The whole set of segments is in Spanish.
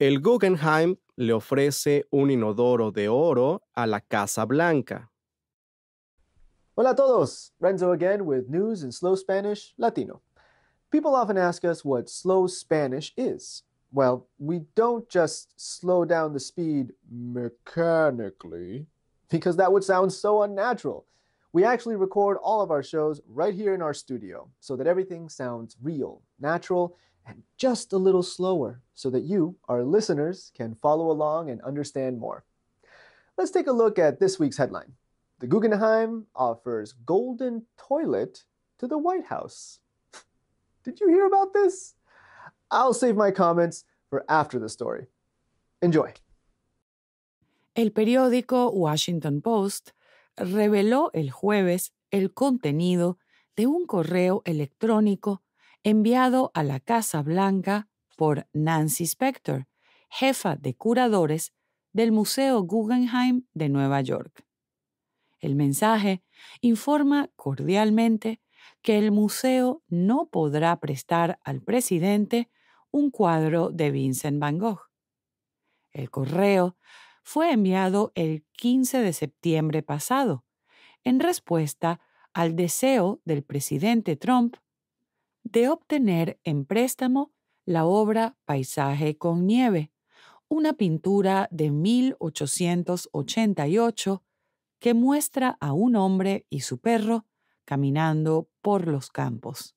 El Guggenheim le ofrece un inodoro de oro a la Casa Blanca. Hola a todos! Renzo again with news in slow Spanish Latino. People often ask us what slow Spanish is. Well, we don't just slow down the speed mechanically because that would sound so unnatural. We actually record all of our shows right here in our studio so that everything sounds real, natural, and just a little slower so that you, our listeners, can follow along and understand more. Let's take a look at this week's headline The Guggenheim offers golden toilet to the White House. Did you hear about this? I'll save my comments for after the story. Enjoy. El periódico Washington Post reveló el jueves el contenido de un correo electrónico enviado a la Casa Blanca por Nancy Spector, jefa de curadores del Museo Guggenheim de Nueva York. El mensaje informa cordialmente que el museo no podrá prestar al presidente un cuadro de Vincent Van Gogh. El correo fue enviado el 15 de septiembre pasado, en respuesta al deseo del presidente Trump de obtener en préstamo la obra Paisaje con Nieve, una pintura de 1888 que muestra a un hombre y su perro caminando por los campos.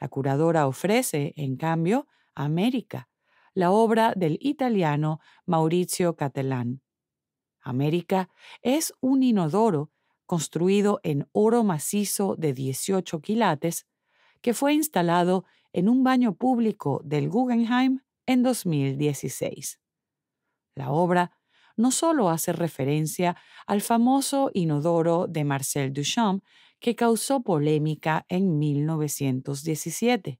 La curadora ofrece, en cambio, América, la obra del italiano Maurizio Catalán. América es un inodoro construido en oro macizo de 18 quilates que fue instalado en un baño público del Guggenheim en 2016. La obra no solo hace referencia al famoso inodoro de Marcel Duchamp que causó polémica en 1917.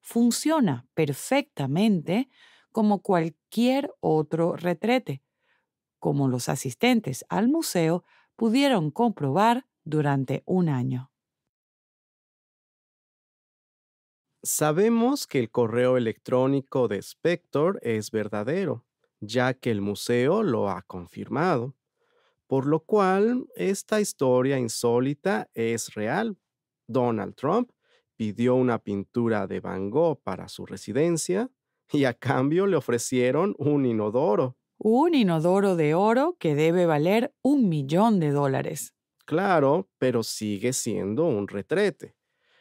Funciona perfectamente como cualquier otro retrete, como los asistentes al museo pudieron comprobar durante un año. Sabemos que el correo electrónico de Spector es verdadero, ya que el museo lo ha confirmado, por lo cual esta historia insólita es real. Donald Trump pidió una pintura de Van Gogh para su residencia y a cambio le ofrecieron un inodoro. Un inodoro de oro que debe valer un millón de dólares. Claro, pero sigue siendo un retrete.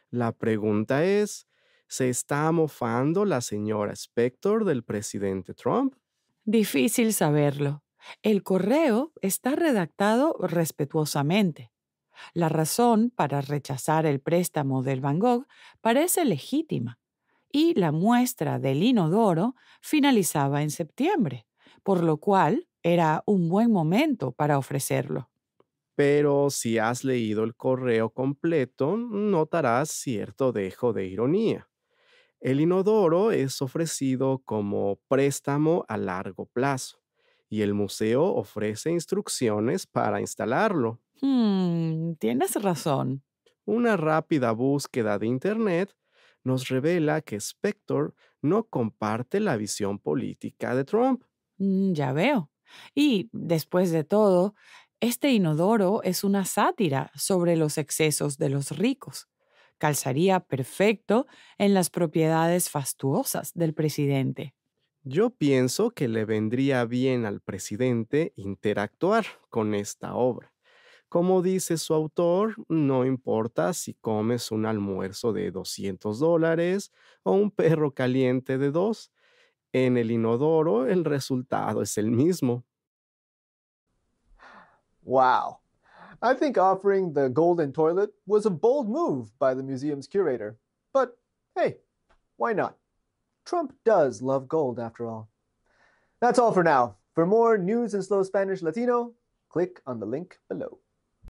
La pregunta es, ¿Se está mofando la señora Spector del presidente Trump? Difícil saberlo. El correo está redactado respetuosamente. La razón para rechazar el préstamo del Van Gogh parece legítima y la muestra del inodoro finalizaba en septiembre, por lo cual era un buen momento para ofrecerlo. Pero si has leído el correo completo, notarás cierto dejo de ironía. El inodoro es ofrecido como préstamo a largo plazo y el museo ofrece instrucciones para instalarlo. Hmm, tienes razón. Una rápida búsqueda de Internet nos revela que Spector no comparte la visión política de Trump. Mm, ya veo. Y, después de todo, este inodoro es una sátira sobre los excesos de los ricos calzaría perfecto en las propiedades fastuosas del presidente. Yo pienso que le vendría bien al presidente interactuar con esta obra. Como dice su autor, no importa si comes un almuerzo de 200 dólares o un perro caliente de dos, en el inodoro el resultado es el mismo. Wow. I think offering the golden toilet was a bold move by the museum's curator. But hey, why not? Trump does love gold after all. That's all for now. For more news in slow Spanish Latino, click on the link below.